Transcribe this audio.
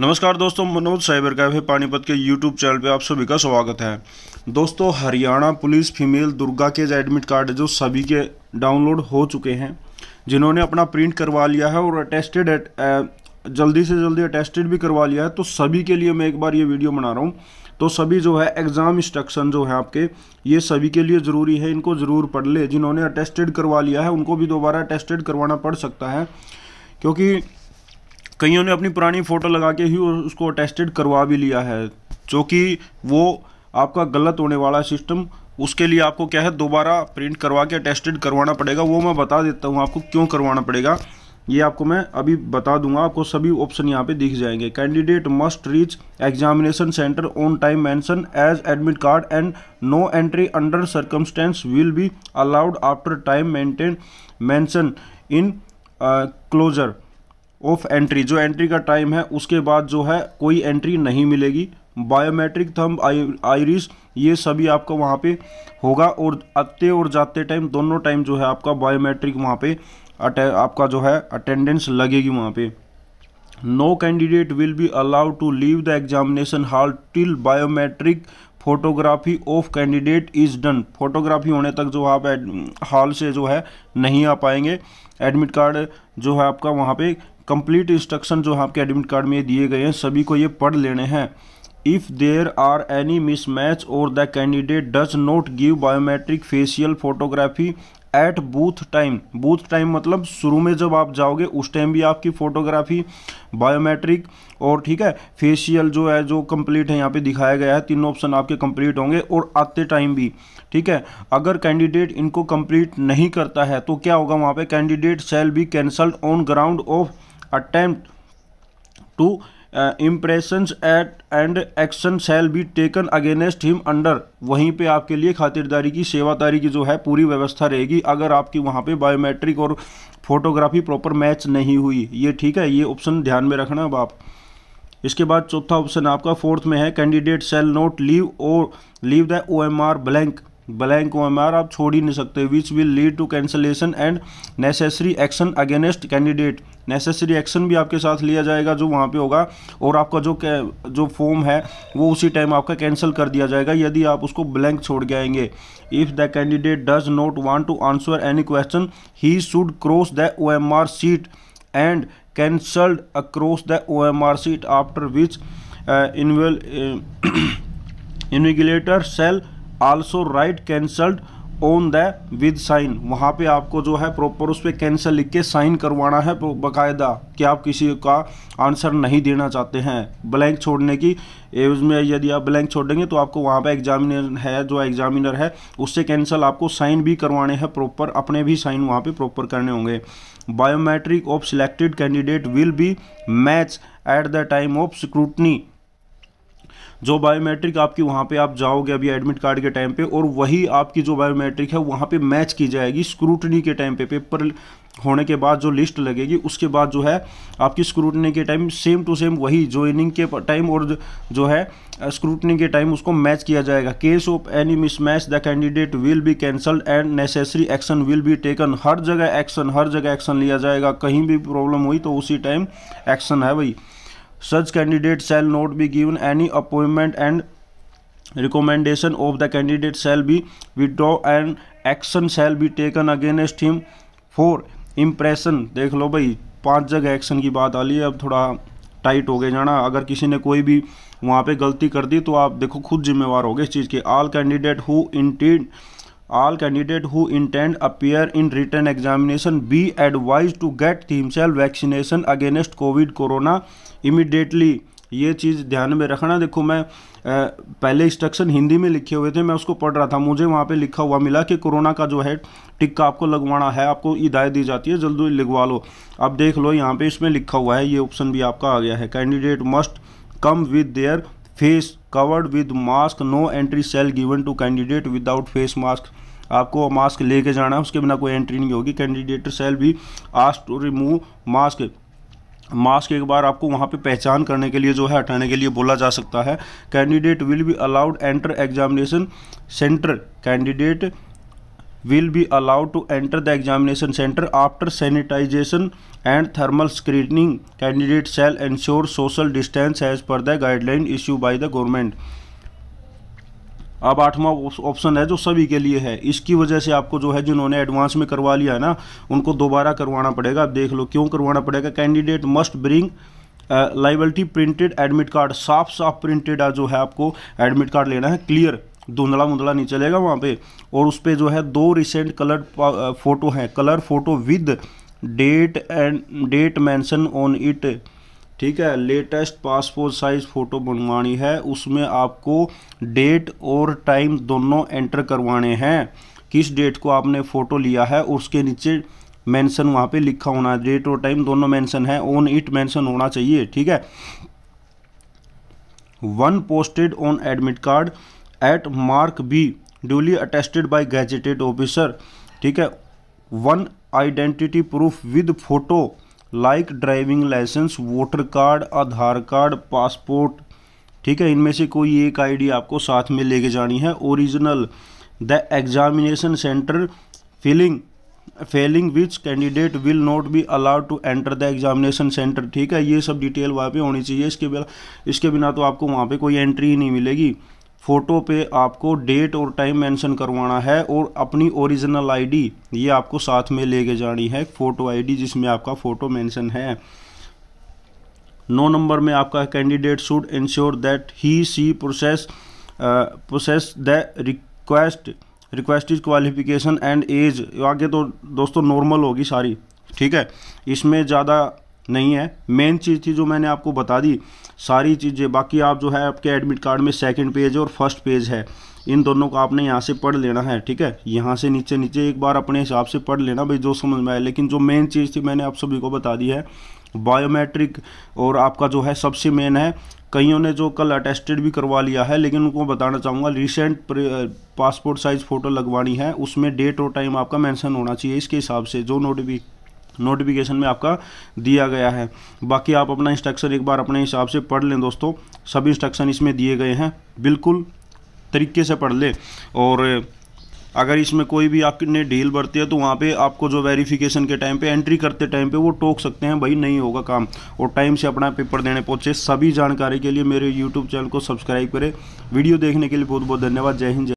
नमस्कार दोस्तों Manoj cyber cafe Panipat के यूट्यूब चैनल पे आप सभी का स्वागत है दोस्तों हरियाणा पुलिस फीमेल दुर्गा के एडमिट कार्ड जो सभी के डाउनलोड हो चुके हैं जिन्होंने अपना प्रिंट करवा लिया है और अटेस्टेड एट, जल्दी से जल्दी अटेस्टेड भी करवा लिया है तो सभी के लिए मैं एक बार ये वीडियो बना रहा हूँ तो सभी जो है एग्ज़ाम इंस्ट्रक्शन जो है आपके ये सभी के लिए ज़रूरी है इनको ज़रूर पढ़ ले जिन्होंने अटेस्टेड करवा लिया है उनको भी दोबारा अटेस्टेड करवाना पड़ सकता है क्योंकि कईयों ने अपनी पुरानी फ़ोटो लगा के ही उसको अटेस्टेड करवा भी लिया है जो कि वो आपका गलत होने वाला सिस्टम उसके लिए आपको क्या है दोबारा प्रिंट करवा के अटेस्टेड करवाना पड़ेगा वो मैं बता देता हूँ आपको क्यों करवाना पड़ेगा ये आपको मैं अभी बता दूंगा आपको सभी ऑप्शन यहाँ पे दिख जाएंगे candidate must reach examination centre on time mention as admit card and no entry under circumstances will be allowed after time maintain mention in closure of entry जो एंट्री का टाइम है उसके बाद जो है कोई एंट्री नहीं मिलेगी बायोमेट्रिक थंब आयरिस ये सभी आपका वहाँ पे होगा और आते और जाते टाइम दोनों टाइम जो है आपका बायोमेट्रिक वहाँ पे आपका जो है अटेंडेंस लगेगी वहाँ पे no candidate will be allowed to leave the examination hall till biometric photography of candidate is done photography होने तक जो आप हॉल से जो है नहीं आ पाएंगे एडमिट कार्ड जो है आपका वहाँ पे कंप्लीट इंस्ट्रक्शन जो आपके एडमिट कार्ड में दिए गए हैं सभी को ये पढ़ लेने हैं if there are any mismatch और the candidate does not give biometric facial photography at booth time booth time मतलब शुरू में जब आप जाओगे उस टाइम भी आपकी फोटोग्राफी बायोमेट्रिक और ठीक है फेशियल जो है जो कंप्लीट है यहाँ पे दिखाया गया है तीनों ऑप्शन आपके कंप्लीट होंगे और आते टाइम भी ठीक है अगर कैंडिडेट इनको कंप्लीट नहीं करता है तो क्या होगा वहाँ पे candidate shall be cancelled on ground of attempt to impressions at and action shall be taken taken him under वहीं पे आपके लिए खातिरदारी की सेवादारी की जो है पूरी व्यवस्था रहेगी अगर आपकी वहाँ पे बायोमेट्रिक और फोटोग्राफी प्रॉपर मैच नहीं हुई ये ठीक है ये ऑप्शन ध्यान में रखना अब आप इसके बाद चौथा ऑप्शन आपका फोर्थ में है कैंडिडेट सेल नोट लीव और leave the O M R blank blank O M R आप छोड़ ही नहीं सकते which will lead to cancellation and necessary action against candidate necessary action भी आपके साथ लिया जाएगा जो वहाँ पे होगा और आपका जो जो फॉर्म है वो उसी टाइम आपका कैंसिल कर दिया जाएगा यदि आप उसको ब्लैंक छोड़ के आएंगे if the candidate does not want to answer any question he should cross the O M R sheet and cancelled across the O M R sheet after which invel invigilator shall also write cancelled on the with sign वहाँ पे आपको जो है proper उस पर cancel लिख के sign करवाना है बाकायदा कि आप किसी का आंसर नहीं देना चाहते हैं ब्लैंक छोड़ने की एवज में यदि आप ब्लैंक छोड़ देंगे तो आपको वहाँ पे एग्जामिनर है जो एग्जामिनर है उससे कैंसल आपको साइन भी करवाने हैं प्रॉपर अपने भी साइन वहाँ पे प्रॉपर करने होंगे biometric of selected candidate will be match at the time of scrutiny जो बायोमेट्रिक आपकी वहाँ पे आप जाओगे अभी एडमिट कार्ड के टाइम पे और वही आपकी जो बायोमेट्रिक है वहाँ पे मैच की जाएगी स्क्रूटनी के टाइम पे पेपर होने के बाद जो लिस्ट लगेगी उसके बाद जो है आपकी स्क्रूटनी के टाइम सेम टू सेम वही ज्वाइनिंग के टाइम और जो है स्क्रूटनी के टाइम उसको मैच किया जाएगा case of any mismatch the candidate will be cancelled and necessary action will be taken हर जगह एक्शन हर जगह एक्शन लिया जाएगा कहीं भी प्रॉब्लम हुई तो उसी टाइम एक्शन है भाई such candidate shall not be given any appointment and recommendation of the candidate shall be withdraw and action shall be taken against him for impression देख लो भाई पांच जगह एक्शन की बात आ ली है अब थोड़ा टाइट हो गए जाना अगर किसी ने कोई भी वहाँ पे गलती कर दी तो आप देखो खुद जिम्मेवार हो गए इस चीज़ के all candidate who intend candidate who intend intend in written examination be advise to get themselves vaccination against covid corona immediately ये चीज़ ध्यान में रखना देखो मैं पहले इंस्ट्रक्शन हिंदी में लिखे हुए थे मैं उसको पढ़ रहा था मुझे वहाँ पे लिखा हुआ मिला कि कोरोना का जो है टिक्का आपको लगवाना है आपको हिदायत दी जाती है जल्दी लिखवा लो अब देख लो यहाँ पे इसमें लिखा हुआ है ये ऑप्शन भी आपका आ गया है candidate must come with their face covered with mask no entry shall given to candidate without face mask आपको मास्क लेके जाना है उसके बिना कोई एंट्री नहीं होगी candidate shall be asked to remove mask mask एक बार आपको वहाँ पे पहचान करने के लिए जो है हटाने के लिए बोला जा सकता है candidate will be allowed enter examination centre candidate will be allowed to enter the examination center after sanitization and thermal screening. Candidates shall ensure social distance as per the guideline issued by the government. अब आठवां option है जो सभी के लिए है इसकी वजह से आपको जो है जिन्होंने एडवांस में करवा लिया है ना उनको दोबारा करवाना पड़ेगा आप देख लो क्यों करवाना पड़ेगा candidate must bring liability printed admit card साफ साफ प्रिंटेड जो है आपको एडमिट कार्ड लेना है क्लियर धुंधला मुंधला नहीं चलेगा वहाँ पे और उस पर जो है दो रिसेंट कलर फोटो हैं colour photo with date and date mention on it ठीक है लेटेस्ट पासपोर्ट साइज़ फ़ोटो बनवानी है उसमें आपको डेट और टाइम दोनों एंटर करवाने हैं किस डेट को आपने फ़ोटो लिया है उसके नीचे मेंशन वहाँ पे लिखा होना है डेट और टाइम दोनों मेंशन है ऑन इट मेंशन होना चाहिए ठीक है one posted on admit card at mark be duly attested by gazetted officer ठीक है one identity proof with photo like driving licence voter card Aadhaar card passport ठीक है इनमें से कोई एक आईडी आपको साथ में लेके जानी है original the examination centre filling failing which candidate will not be allowed to enter the examination centre ठीक है ये सब डिटेल वहाँ पे होनी चाहिए इसके बिना इसके बिना तो आपको वहाँ पे कोई एंट्री ही नहीं मिलेगी फ़ोटो पे आपको डेट और टाइम मेंशन करवाना है और अपनी ओरिजिनल आईडी ये आपको साथ में लेके जानी है फ़ोटो आईडी जिसमें आपका फ़ोटो मेंशन है नो नंबर में आपका candidate should ensure that he she process process the request request is qualification and age आगे तो दोस्तों नॉर्मल होगी सारी ठीक है इसमें ज़्यादा नहीं है मेन चीज़ थी जो मैंने आपको बता दी सारी चीज़ें बाकी आप जो है आपके एडमिट कार्ड में सेकंड पेज और फर्स्ट पेज है इन दोनों को आपने यहाँ से पढ़ लेना है ठीक है यहाँ से नीचे नीचे एक बार अपने हिसाब से पढ़ लेना भाई जो समझ में आए लेकिन जो मेन चीज़ थी मैंने आप सभी को बता दी है बायोमेट्रिक और आपका जो है सबसे मेन है कईयों ने जो कल अटेस्टेड भी करवा लिया है लेकिन उनको बताना चाहूँगा रिसेंट पासपोर्ट साइज़ फ़ोटो लगवानी है उसमें डेट और टाइम आपका मेंशन होना चाहिए इसके हिसाब से जो नोटिफिक नोटिफिकेशन में आपका दिया गया है बाकी आप अपना इंस्ट्रक्शन एक बार अपने हिसाब से पढ़ लें दोस्तों सभी इंस्ट्रक्शन इसमें दिए गए हैं बिल्कुल तरीके से पढ़ लें और अगर इसमें कोई भी आपने डील बरती है तो वहाँ पे आपको जो वेरिफिकेशन के टाइम पे एंट्री करते टाइम पे वो टोक सकते हैं भाई नहीं होगा काम और टाइम से अपना पेपर देने पहुँचे सभी जानकारी के लिए मेरे यूट्यूब चैनल को सब्सक्राइब करें वीडियो देखने के लिए बहुत बहुत धन्यवाद जय हिंद